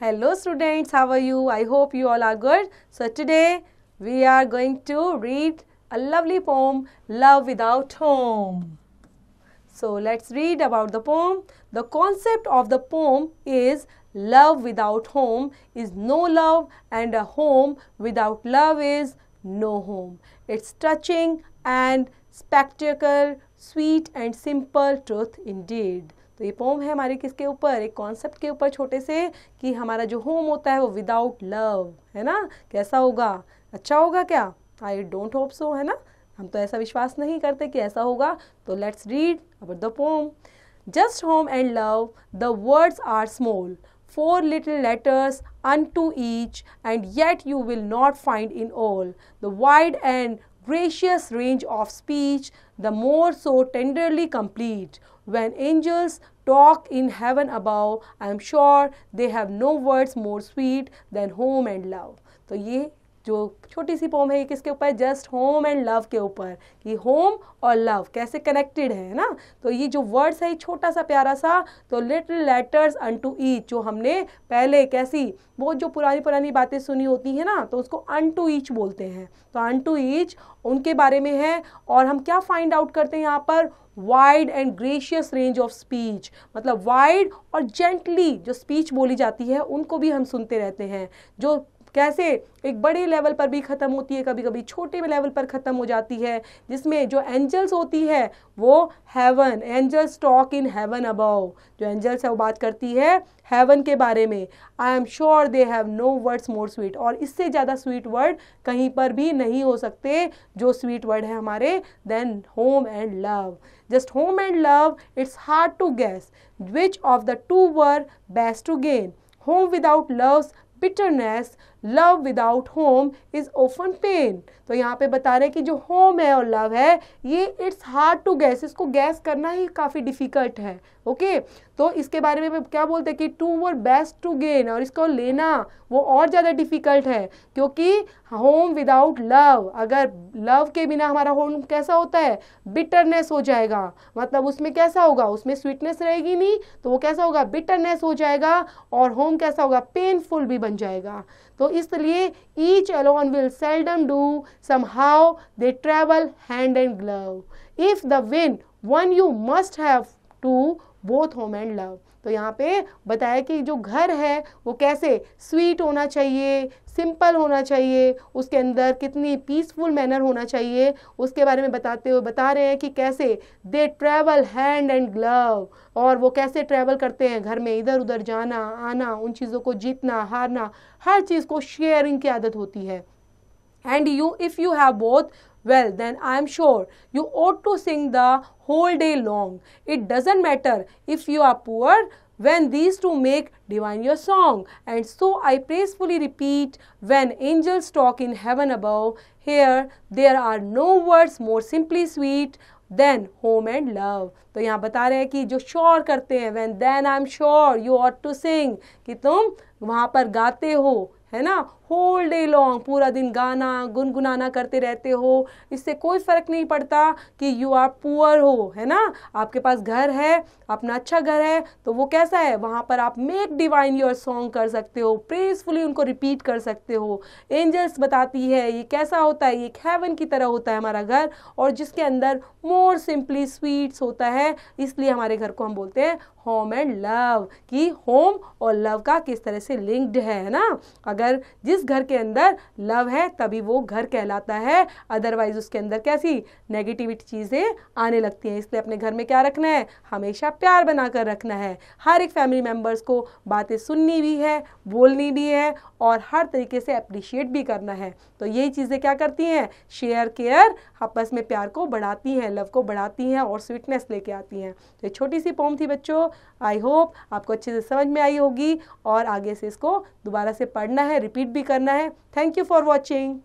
Hello students, how are you? I hope you all are good. So today we are going to read a lovely poem, Love Without Home. So let's read about the poem. The concept of the poem is love without home is no love and a home without love is no home. It's touching and spectacular, sweet and simple truth indeed. तो ये pome है हमारे किसके ऊपर एक concept के ऊपर छोटे से कि हमारा जो होम होता है वो विदाउट लव है ना कैसा होगा अच्छा होगा क्या आई डोंट होप सो है ना हम तो ऐसा विश्वास नहीं करते कि ऐसा होगा तो let's read about the poem just home and love the words are small four little letters unto each and yet you will not find in all the wide and gracious range of speech the more so tenderly complete when angels talk in heaven above. I am sure they have no words more sweet than home and love. तो ये जो छोटी सी pome है किसके ऊपर just home and love के ऊपर कि होम और लव कैसे कनेक्टेड है ना तो ये जो वर्ड्स है छोटा सा प्यारा सा तो little letters unto each जो हमने पहले कैसी वो जो पुरानी पुरानी बातें सुनी होती है ना तो उसको अन टू ईच बोलते हैं तो अन टू ईच उनके बारे में है और हम क्या फाइंड आउट करते हैं यहाँ पर wide and gracious range of speech मतलब वाइड और जेंटली जो स्पीच बोली जाती है उनको भी हम सुनते रहते हैं जो कैसे एक बड़े लेवल पर भी ख़त्म होती है कभी कभी छोटे लेवल पर ख़त्म हो जाती है जिसमें जो एंजल्स होती है वो heaven angels talk in heaven above जो एंजल्स है वो बात करती है हेवन के बारे में I am sure they have no words more sweet और इससे ज़्यादा स्वीट वर्ड कहीं पर भी नहीं हो सकते जो स्वीट वर्ड है हमारे than home and love just home and love it's hard to guess which of the two were best to gain home without love's bitterness love without home is often pain तो यहाँ पे बता रहे हैं कि जो होम है और लव है ये इट्स हार्ड टू गैस इसको गैस करना ही काफ़ी डिफिकल्ट है ओके okay? तो इसके बारे में क्या बोलते हैं कि two were best to gain और इसको लेना वो और ज़्यादा डिफिकल्ट है क्योंकि होम विदाउट लव अगर लव के बिना हमारा होम कैसा होता है बिटरनेस हो जाएगा मतलब उसमें कैसा होगा उसमें स्वीटनेस रहेगी नहीं तो वो कैसा होगा बिटरनेस हो जाएगा और होम कैसा होगा पेनफुल भी बन जाएगा तो तो इसलिए each alone will seldom do somehow they travel hand and glove if the win one you must have to both home and love तो यहाँ पे बताया कि जो घर है वो कैसे स्वीट होना चाहिए सिंपल होना चाहिए उसके अंदर कितनी पीसफुल मैनर होना चाहिए उसके बारे में बताते हुए बता रहे हैं कि कैसे they travel hand and glove और वो कैसे ट्रैवल करते हैं घर में इधर उधर जाना आना उन चीज़ों को जीतना हारना हर चीज़ को शेयरिंग की आदत होती है and you if you have both well then i am sure you ought to sing the whole day long it doesn't matter if you are poor when these two make divine your song and so i praisefully repeat when angels talk in heaven above here there are no words more simply sweet then home and love तो यहाँ बता रहे हैं कि जो sure करते हैं when then I am sure you ought to sing कि तुम वहाँ पर गाते हो है ना होल डे लॉन्ग पूरा दिन गाना गुनगुनाना करते रहते हो इससे कोई फ़र्क नहीं पड़ता कि यू आर पुअर हो है ना आपके पास घर है अपना अच्छा घर है तो वो कैसा है वहाँ पर आप मेक डिवाइन योर सॉन्ग कर सकते हो प्रेसफुली उनको रिपीट कर सकते हो एंजल्स बताती है ये कैसा होता है ये एक हेवन की तरह होता है हमारा घर और जिसके अंदर मोर सिंपली स्वीट्स होता है इसलिए हमारे घर को हम बोलते हैं होम एंड लव कि होम और लव का किस तरह से लिंक्ड है ना अगर जिस घर के अंदर लव है तभी वो घर कहलाता है अदरवाइज उसके अंदर कैसी नेगेटिविटी चीज़ें आने लगती हैं इसलिए अपने घर में क्या रखना है हमेशा प्यार बनाकर रखना है हर एक फैमिली मेम्बर्स को बातें सुननी भी है बोलनी भी है और हर तरीके से अप्रिशिएट भी करना है तो यही चीज़ें क्या करती हैं शेयर केयर आपस में प्यार को बढ़ाती हैं लव को बढ़ाती हैं और स्वीटनेस लेके आती हैं तो ये छोटी सी पोम थी बच्चों आई होप आपको अच्छे से समझ में आई होगी और आगे से इसको दोबारा से पढ़ना है रिपीट भी करना है थैंक यू फॉर वॉचिंग